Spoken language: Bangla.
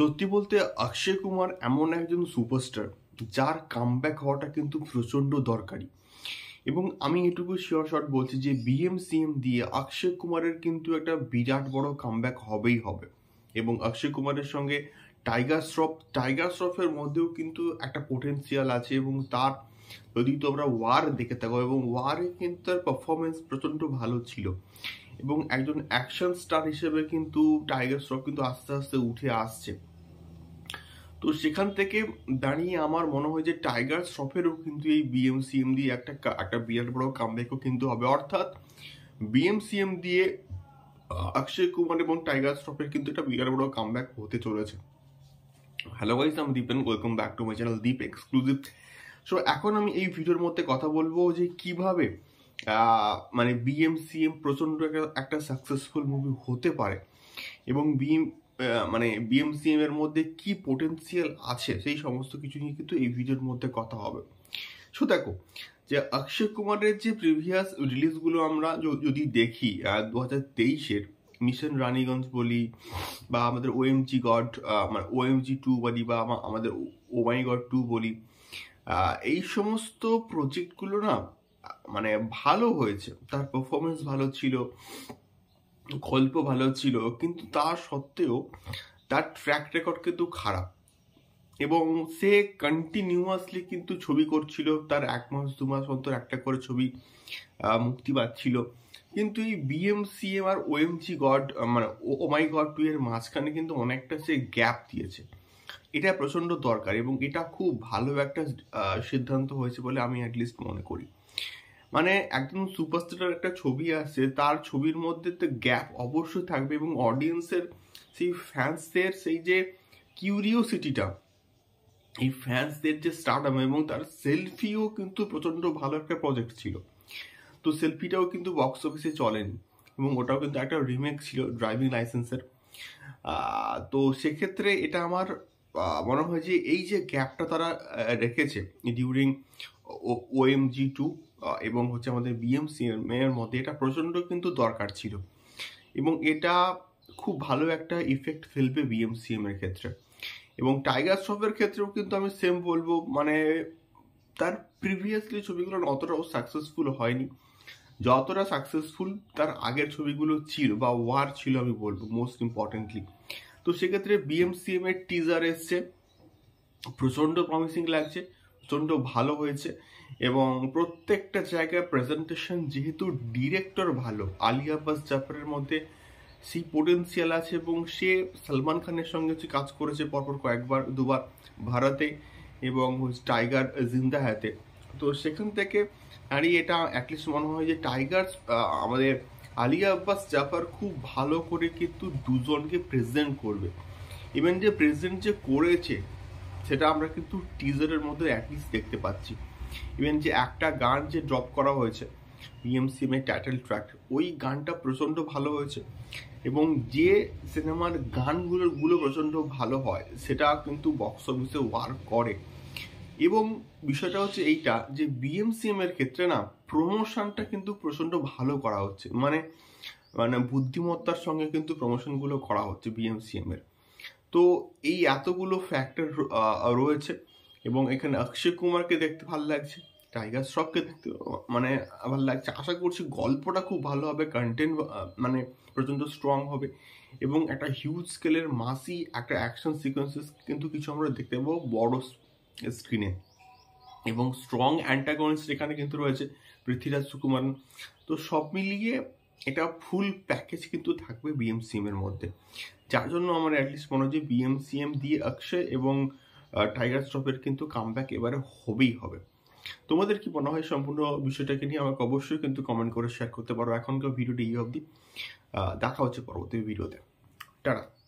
সত্যি বলতে অক্ষয় কুমার এমন একজন সুপারস্টার যার কামব্যাক হওয়াটা কিন্তু প্রচণ্ড দরকারি এবং আমি এটুকু শিওর শট বলছি যে বিএমসিএম দিয়ে অক্ষয় কুমারের কিন্তু একটা বিরাট বড় কামব্যাক হবেই হবে এবং অক্ষয় কুমারের সঙ্গে টাইগার শ্রফ টাইগার শ্রফের মধ্যেও কিন্তু একটা পোটেন্সিয়াল আছে এবং তার যদি তোমরা ওয়ার দেখে থাকো এবং ওয়ারে কিন্তু তার পারফরমেন্স প্রচণ্ড ভালো ছিল এবং একজন অ্যাকশন স্টার হিসেবে কিন্তু টাইগার শ্রফ কিন্তু আস্তে আস্তে উঠে আসছে তো সেখান থেকে দাঁড়িয়ে আমার মনে হয় যে টাইগার শ্রফেরও কিন্তু এই বিএমসিএম দিয়ে একটা একটা বিরাট বড় কামব্যাকও কিন্তু হবে অর্থাৎ বিএমসিএম দিয়ে অক্ষয় কুমার এবং টাইগার শ্রফের কিন্তু একটা বিরাট বড় কামব্যাক হতে চলেছে হ্যালো গাইজ আমি Dipen welcome back to my channel Deep exclusive so এখন আমি এই ভিডিওর মধ্যে কথা বলবো যে কিভাবে মানে বিএমসিএম প্রচণ্ড একটা সাকসেসফুল মুভি হতে পারে এবং বি মানে বিএমসিএম এর মধ্যে কি পোটেন্সিয়াল আছে সেই সমস্ত কিছু নিয়ে কিন্তু এই ভিডিওর মধ্যে কথা হবে সো দেখো যে অক্ষয় কুমারের যে প্রিভিয়াস রিলিজগুলো আমরা যদি দেখি দু হাজার তেইশের মিশন রানীগঞ্জ বলি বা আমাদের ওএমজি গড মানে ওএমজি টু বলি বা আমাদের ওমাই গড টু বলি এই সমস্ত প্রজেক্টগুলো না মানে ভালো হয়েছে তার পারফরমেন্স ভালো ছিল গল্প ভালো ছিল কিন্তু তা সত্ত্বেও তার ট্র্যাক রেকর্ড কিন্তু খারাপ এবং সে কন্টিনিউয়াসলি কিন্তু ছবি করছিল তার এক মাস দু মাস অন্তর একটা করে ছবি মুক্তি পাচ্ছিল কিন্তু এই বিএমসিএম আর ওএমজি গড মানে ও মাই গড টু এর মাঝখানে কিন্তু অনেকটা সে গ্যাপ দিয়েছে এটা প্রচণ্ড দরকার এবং এটা খুব ভালো একটা সিদ্ধান্ত হয়েছে বলে আমি অ্যাটলিস্ট মনে করি মানে একজন সুপারস্টার একটা ছবি আসছে তার ছবির মধ্যে তো গ্যাপ অবশ্যই থাকবে এবং অডিয়েন্সের সেই ফ্যান্সদের সেই যে কিউরিওসিটিটা এই ফ্যান্সদের যে স্টার্টাম এবং তার সেলফিও কিন্তু প্রচণ্ড ভালো একটা প্রজেক্ট ছিল তো সেলফিটাও কিন্তু বক্স অফিসে চলেনি এবং ওটাও কিন্তু একটা রিমেক ছিল ড্রাইভিং লাইসেন্সের তো সেক্ষেত্রে এটা আমার মনে হয় যে এই যে গ্যাপটা তারা রেখেছে ডিউরিং ও ওএমজি টু এবং হচ্ছে আমাদের বিএমসি এর মধ্যে এটা প্রচণ্ড কিন্তু দরকার ছিল এবং এটা খুব ভালো একটা ইফেক্ট ফেলবে বিএমসি এর ক্ষেত্রে এবং টাইগার শ্রফের ক্ষেত্রেও কিন্তু আমি সেম বলবো মানে তার প্রিভিয়াসলি ছবিগুলো অতটাও সাকসেসফুল হয়নি যতটা সাকসেসফুল তার আগের ছবিগুলো ছিল বা ওয়ার ছিল আমি বলবো মোস্ট ইম্পর্টেন্টলি তো সেক্ষেত্রে বিএমসিএম এর টিজার এসছে প্রচণ্ড প্রমিসিং লাগছে প্রচণ্ড ভালো হয়েছে এবং প্রত্যেকটা জায়গায় প্রেজেন্টেশন যেহেতু ডিরেক্টর ভালো আলিয়া আব্বাস জাফরের মধ্যে সেই পোটেন্সিয়াল আছে এবং সে সালমান খানের সঙ্গে হচ্ছে কাজ করেছে পরপর কয়েকবার দুবার ভারতে এবং টাইগার জিন্দা হাতে তো সেখান থেকে আর এটা অ্যাটলিস্ট মনে হয় যে টাইগার আমাদের আলিয়া আব্বাস জাফর খুব ভালো করে কিন্তু দুজনকে প্রেজেন্ট করবে ইভেন যে প্রেজেন্ট যে করেছে সেটা আমরা কিন্তু টিজারের মধ্যে অ্যাটলিস্ট দেখতে পাচ্ছি ইভেন যে একটা গান যে ড্রপ করা হয়েছে বিএমসিএম এর টাইটেল ট্র্যাক ওই গানটা প্রচণ্ড ভালো হয়েছে এবং যে সিনেমার গানগুলো গুলো প্রচণ্ড ভালো হয় সেটা কিন্তু বক্স অফিসে ওয়ার্ক করে এবং বিষয়টা হচ্ছে এইটা যে বিএমসিএম এর ক্ষেত্রে না প্রমোশনটা কিন্তু প্রচণ্ড ভালো করা হচ্ছে মানে মানে বুদ্ধিমত্তার সঙ্গে কিন্তু প্রমোশনগুলো করা হচ্ছে বিএমসিএম এর তো এই এতগুলো ফ্যাক্টর রয়েছে এবং এখানে অক্ষয় কুমারকে দেখতে ভালো লাগছে টাইগার শ্রফকে দেখতে মানে ভালো লাগছে আশা করছি গল্পটা খুব ভালো হবে কন্টেন্ট মানে প্রচণ্ড স্ট্রং হবে এবং একটা হিউজ স্কেলের মাসি একটা অ্যাকশন সিকোয়েন্সেস কিন্তু কিছু আমরা দেখতে পাবো বড় স্ক্রিনে এবং স্ট্রং অ্যান্টাগনিস্ট এখানে কিন্তু রয়েছে পৃথ্বীরাজ সুকুমারন তো সব মিলিয়ে এটা ফুল প্যাকেজ কিন্তু থাকবে বিএমসিএমের মধ্যে যার জন্য আমার অ্যাটলিস্ট মনে হচ্ছে বিএমসিএম দিয়ে অক্ষয় এবং টাইগার স্ট্রফের কিন্তু কামব্যাক এবারে হবেই হবে তোমাদের কি মনে হয় সম্পূর্ণ বিষয়টাকে নিয়ে আমাকে অবশ্যই কিন্তু কমেন্ট করে শেয়ার করতে পারো এখনকার ভিডিওটি এই অবধি দেখা হচ্ছে পরবর্তী ভিডিওতে টাটা